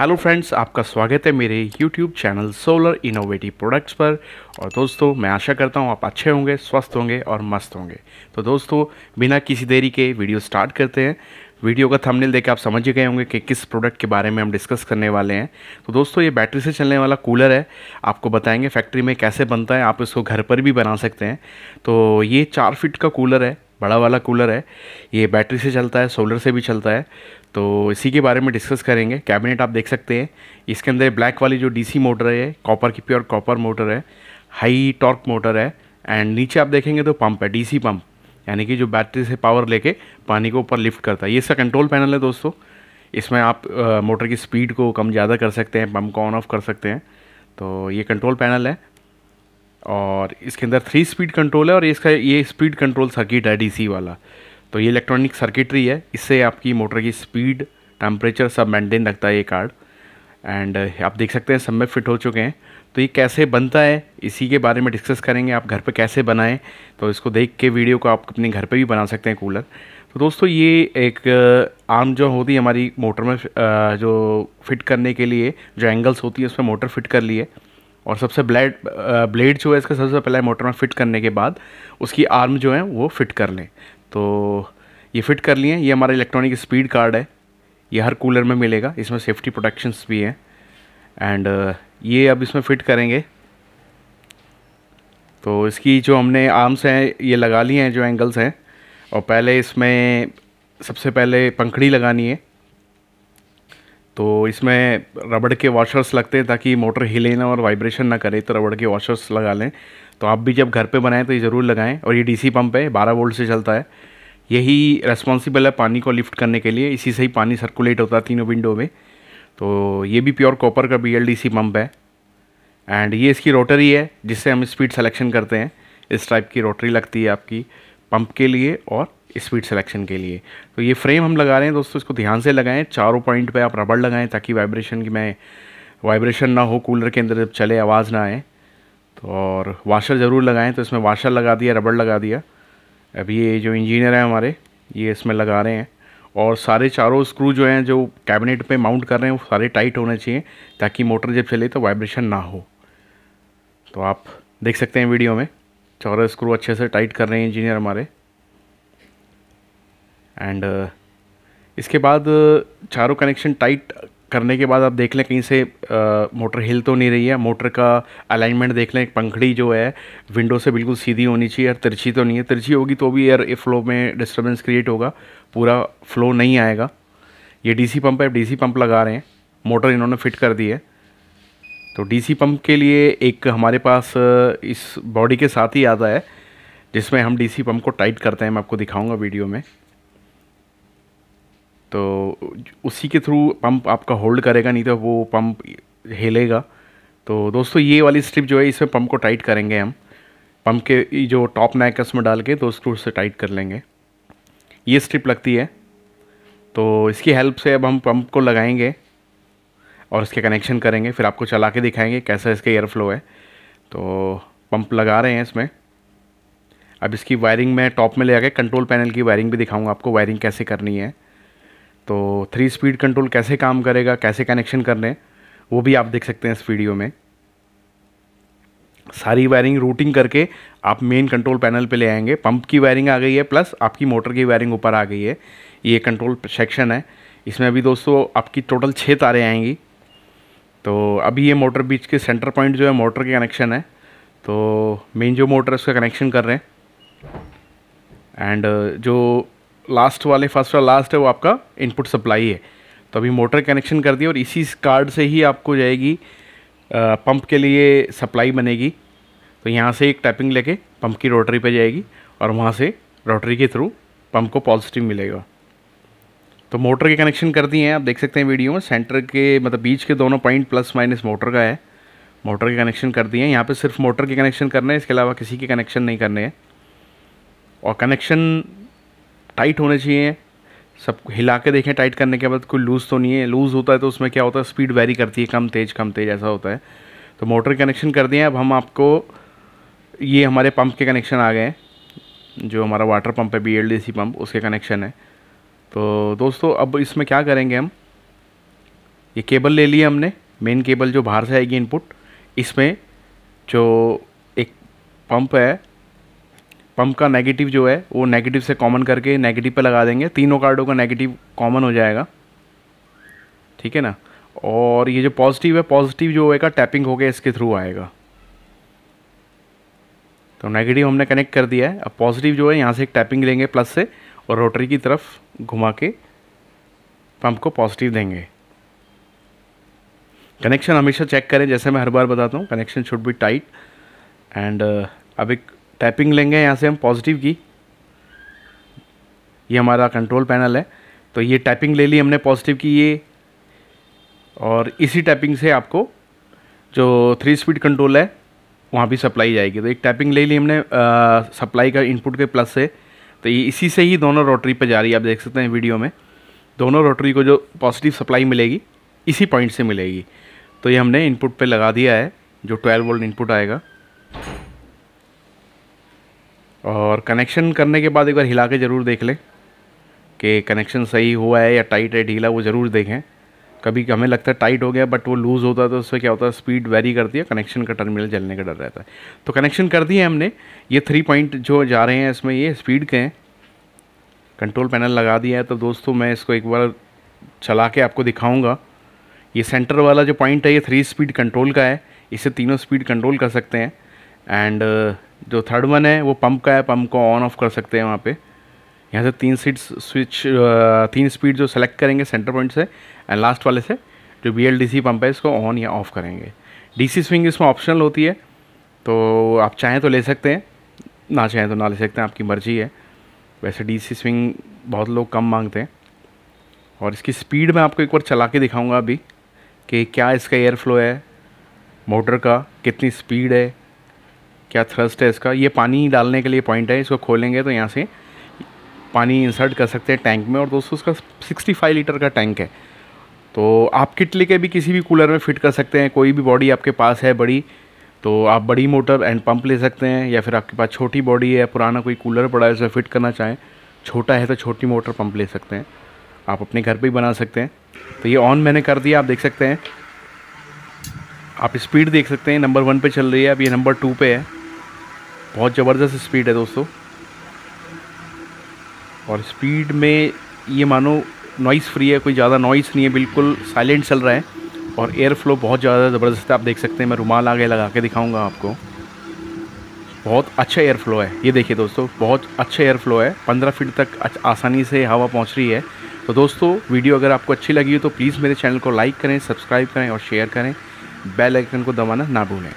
hello friends आपका स्वागत है मेरे YouTube channel solar innovative products पर और दोस्तों मैं आशा करता हूँ आप अच्छे होंगे स्वस्थ होंगे और मस्त होंगे तो दोस्तों बिना किसी देरी के वीडियो स्टार्ट करते हैं वीडियो का थंबनेल देख आप समझ गए होंगे कि किस प्रोडक्ट के बारे में हम डिस्कस करने वाले हैं तो दोस्तों ये बैटरी से चलने वाला कूलर है आपको बताएंगे फैक्ट्री में कैसे बनता है आप इसको घर पर भी बना सकते हैं तो ये चार फिट का कूलर है बड़ा वाला कूलर है ये बैटरी से चलता है सोलर से भी चलता है तो इसी के बारे में डिस्कस करेंगे कैबिनेट आप देख सकते हैं इसके अंदर ब्लैक वाली जो डीसी मोटर है कॉपर की प्योर कॉपर मोटर है हाई टॉर्क मोटर है एंड नीचे आप देखेंगे तो पंप है डीसी पंप यानी कि जो बैटरी से पावर लेके पानी को ऊपर लिफ्ट करता है ये इसका कंट्रोल पैनल है दोस्तों इसमें आप मोटर की स्पीड को कम ज़्यादा कर सकते हैं पंप को ऑन ऑफ कर सकते हैं तो ये कंट्रोल पैनल है और इसके अंदर थ्री स्पीड कंट्रोल है और इसका ये स्पीड कंट्रोल सर्किट है डीसी वाला तो ये इलेक्ट्रॉनिक सर्किटरी है इससे आपकी मोटर की स्पीड टेम्परेचर सब मेंटेन रखता है ये कार्ड एंड uh, आप देख सकते हैं सब में फिट हो चुके हैं तो ये कैसे बनता है इसी के बारे में डिस्कस करेंगे आप घर पे कैसे बनाएं तो इसको देख के वीडियो को आप अपने घर पे भी बना सकते हैं कूलर तो दोस्तों ये एक आर्म uh, जो होती है हमारी मोटर में uh, जो फिट करने के लिए जो एंगल्स होती है उसमें मोटर फिट कर ली है और सबसे ब्लेड ब्लेड जो है इसका सबसे पहले मोटर में फ़िट करने के बाद उसकी आर्म जो है वो फ़िट कर लें तो ये फ़िट कर लिए ये हमारा इलेक्ट्रॉनिक स्पीड कार्ड है ये हर कूलर में मिलेगा इसमें सेफ्टी प्रोटेक्शंस भी हैं एंड ये अब इसमें फ़िट करेंगे तो इसकी जो हमने आर्म्स हैं ये लगा लिए हैं जो एंगल्स हैं और पहले इसमें सबसे पहले पंखड़ी लगानी है तो इसमें रबड़ के वॉशर्स लगते हैं ताकि मोटर हिले ना और वाइब्रेशन ना करे तो रबड़ के वॉशर्स लगा लें तो आप भी जब घर पे बनाएं तो ये ज़रूर लगाएं और ये डीसी पंप है बारह वोल्ट से चलता है यही रेस्पॉन्सिबल है पानी को लिफ्ट करने के लिए इसी से ही पानी सर्कुलेट होता है तीनों विंडो में तो ये भी प्योर कॉपर का बी पंप है एंड ये इसकी रोटरी है जिससे हम स्पीड सेलेक्शन करते हैं इस टाइप की रोटरी लगती है आपकी पंप के लिए और स्पीड सिलेक्शन के लिए तो ये फ्रेम हम लगा रहे हैं दोस्तों इसको ध्यान से लगाएं चारों पॉइंट पे आप रबड़ लगाएं ताकि वाइब्रेशन की मैं वाइब्रेशन ना हो कूलर के अंदर जब चले आवाज़ ना आए तो और वाशर ज़रूर लगाएं तो इसमें वाशर लगा दिया रबड़ लगा दिया अभी ये जो इंजीनियर हैं हमारे ये इसमें लगा रहे हैं और सारे चारों स्क्रू जो हैं जो कैबिनेट पर माउंट कर रहे हैं वो सारे टाइट होने चाहिए ताकि मोटर जब चले तो वाइब्रेशन ना हो तो आप देख सकते हैं वीडियो में चारों स्क्रू अच्छे से टाइट कर रहे हैं इंजीनियर हमारे एंड uh, इसके बाद uh, चारों कनेक्शन टाइट करने के बाद आप देख लें कहीं से मोटर uh, हिल तो नहीं रही है मोटर का अलाइनमेंट देख लें पंखड़ी जो है विंडो से बिल्कुल सीधी होनी चाहिए और तिरछी तो नहीं है तिरछी होगी तो भी एयर फ्लो में डिस्टर्बेंस क्रिएट होगा पूरा फ्लो नहीं आएगा ये डीसी पंप है डीसी पंप लगा रहे हैं मोटर इन्होंने फिट कर दी है तो डी पंप के लिए एक हमारे पास इस बॉडी के साथ ही आता है जिसमें हम डी पंप को टाइट करते हैं मैं आपको दिखाऊँगा वीडियो में तो उसी के थ्रू पंप आपका होल्ड करेगा नहीं तो वो पंप हिलेगा तो दोस्तों ये वाली स्ट्रिप जो है इसमें पंप को टाइट करेंगे हम पंप के जो टॉप नैक है उसमें डाल के दो स्क्रू से टाइट कर लेंगे ये स्ट्रिप लगती है तो इसकी हेल्प से अब हम पंप को लगाएंगे और इसके कनेक्शन करेंगे फिर आपको चला के दिखाएंगे कैसा इसका एयर फ्लो है तो पंप लगा रहे हैं इसमें अब इसकी वायरिंग मैं टॉप में ले आ कंट्रोल पैनल की वायरिंग भी दिखाऊंगा आपको वायरिंग कैसे करनी है तो थ्री स्पीड कंट्रोल कैसे काम करेगा कैसे कनेक्शन रहे हैं वो भी आप देख सकते हैं इस वीडियो में सारी वायरिंग रूटिंग करके आप मेन कंट्रोल पैनल पे ले आएंगे पंप की वायरिंग आ गई है प्लस आपकी मोटर की वायरिंग ऊपर आ गई है ये कंट्रोल सेक्शन है इसमें अभी दोस्तों आपकी टोटल छः तारें आएंगी तो अभी ये मोटर बीच के सेंटर पॉइंट जो है मोटर के कनेक्शन है तो मेन जो मोटर है उसका कनेक्शन कर रहे हैं एंड जो लास्ट वाले फर्स्ट और लास्ट है वो आपका इनपुट सप्लाई है तो अभी मोटर कनेक्शन कर दिए और इसी कार्ड से ही आपको जाएगी पंप के लिए सप्लाई बनेगी तो यहाँ से एक टैपिंग लेके पंप की रोटरी पे जाएगी और वहाँ से रोटरी के थ्रू पंप को पॉजिटिव मिलेगा तो मोटर के कनेक्शन कर दिए हैं आप देख सकते हैं वीडियो में सेंटर के मतलब बीच के दोनों पॉइंट प्लस माइनस मोटर का है मोटर के कनेक्शन कर दिए हैं यहाँ पे सिर्फ मोटर के कनेक्शन करने हैं इसके अलावा किसी के कनेक्शन नहीं करने हैं और कनेक्शन टाइट होने चाहिए सब हिला के देखें टाइट करने के बाद कोई लूज़ तो नहीं है लूज़ होता है तो उसमें क्या होता है स्पीड वेरी करती है कम तेज़ कम तेज़ ऐसा होता है तो मोटर कनेक्शन कर दिए अब हम आपको ये हमारे पंप के कनेक्शन आ गए हैं जो हमारा वाटर पंप है B L D C pump उसके कनेक्शन है तो दोस्तों अब इसमें क्या करेंगे हम ये केबल ले लिए हमने मेन केबल जो बाहर से आएगी इनपुट इसमें जो एक पंप है पंप का नेगेटिव जो है वो नेगेटिव से कॉमन करके नेगेटिव पे लगा देंगे तीनों कार्डों का नेगेटिव कॉमन हो जाएगा ठीक है ना और ये जो पॉजिटिव है पॉजिटिव जो होगा टैपिंग होकर इसके थ्रू आएगा तो नेगेटिव हमने कनेक्ट कर दिया है अब पॉजिटिव जो है यहाँ से एक टैपिंग लेंगे प्लस से और रोटरी की तरफ घुमा के पंप को पॉजिटिव देंगे कनेक्शन हमेशा चेक करें जैसे मैं हर बार बताता हूँ connection should be tight and अब एक टाइपिंग लेंगे यहाँ से हम पॉजिटिव की ये हमारा कंट्रोल पैनल है तो ये टाइपिंग ले ली हमने पॉजिटिव की ये और इसी टाइपिंग से आपको जो थ्री स्पीड कंट्रोल है वहाँ भी सप्लाई जाएगी तो एक टाइपिंग ले ली हमने सप्लाई का इनपुट के प्लस से तो ये इसी से ही दोनों रोटरी पर जा रही है आप देख सकते हैं वीडियो में दोनों रोटरी को जो पॉजिटिव सप्लाई मिलेगी इसी पॉइंट से मिलेगी तो ये हमने इनपुट पे लगा दिया है जो 12 वोल्ट इनपुट आएगा और कनेक्शन करने के बाद एक बार हिला के ज़रूर देख लें कि कनेक्शन सही हुआ है या टाइट है ढीला वो ज़रूर देखें कभी हमें लगता है टाइट हो गया बट वो लूज़ होता है तो उससे क्या होता है स्पीड वेरी करती है कनेक्शन का टर्मिनल जलने का डर रहता है तो कनेक्शन कर दिए हमने ये थ्री पॉइंट जो जा रहे हैं इसमें ये स्पीड के हैं कंट्रोल पैनल लगा दिया है तो दोस्तों मैं इसको एक बार चला के आपको दिखाऊँगा ये सेंटर वाला जो पॉइंट है ये थ्री स्पीड कंट्रोल का है इसे तीनों स्पीड कंट्रोल कर सकते हैं एंड जो थर्ड वन है वो पंप का है पंप को ऑन ऑफ कर सकते हैं वहाँ पे यहाँ से तीन सीट स्विच तीन स्पीड जो सेलेक्ट करेंगे सेंटर पॉइंट से एंड लास्ट वाले से जो B L D C pump है इसको ऑन या ऑफ़ करेंगे डी सी स्विंग इसमें ऑप्शनल होती है तो आप चाहें तो ले सकते हैं ना चाहें तो ना ले सकते हैं आपकी मर्ज़ी है वैसे डी सी स्विंग बहुत लोग कम मांगते हैं और इसकी स्पीड मैं आपको एक बार चला के दिखाऊँगा अभी कि क्या इसका एयर फ्लो है मोटर का कितनी स्पीड है क्या थ्रस्ट है इसका ये पानी डालने के लिए पॉइंट है इसको खोलेंगे तो यहाँ से पानी इंसर्ट कर सकते हैं टैंक में और दोस्तों उसका 65 लीटर का टैंक है तो आप किट लेके भी किसी भी कूलर में फिट कर सकते हैं कोई भी बॉडी आपके पास है बड़ी तो आप बड़ी मोटर एंड पंप ले सकते हैं या फिर आपके पास छोटी बॉडी है पुराना कोई कूलर पड़ा है उसमें फिट करना चाहें छोटा है तो छोटी मोटर पंप ले सकते हैं आप अपने घर पर ही बना सकते हैं तो ये ऑन मैंने कर दिया आप देख सकते हैं आप स्पीड देख सकते हैं नंबर वन पे चल रही है अब ये नंबर टू पे है बहुत ज़बरदस्त स्पीड है दोस्तों और स्पीड में ये मानो नॉइस फ्री है कोई ज़्यादा नॉइस नहीं है बिल्कुल साइलेंट चल रहा है और एयर फ्लो बहुत ज़्यादा ज़बरदस्त है आप देख सकते हैं मैं रुमाल आगे लगा के दिखाऊंगा आपको बहुत अच्छा एयर फ्लो है ये देखिए दोस्तों बहुत अच्छा एयर फ्लो है पंद्रह फीट तक आसानी से हवा पहुँच रही है तो दोस्तों वीडियो अगर आपको अच्छी लगी हो तो प्लीज़ मेरे चैनल को लाइक करें सब्सक्राइब करें और शेयर करें बेल आइकन को दबाना ना भूलें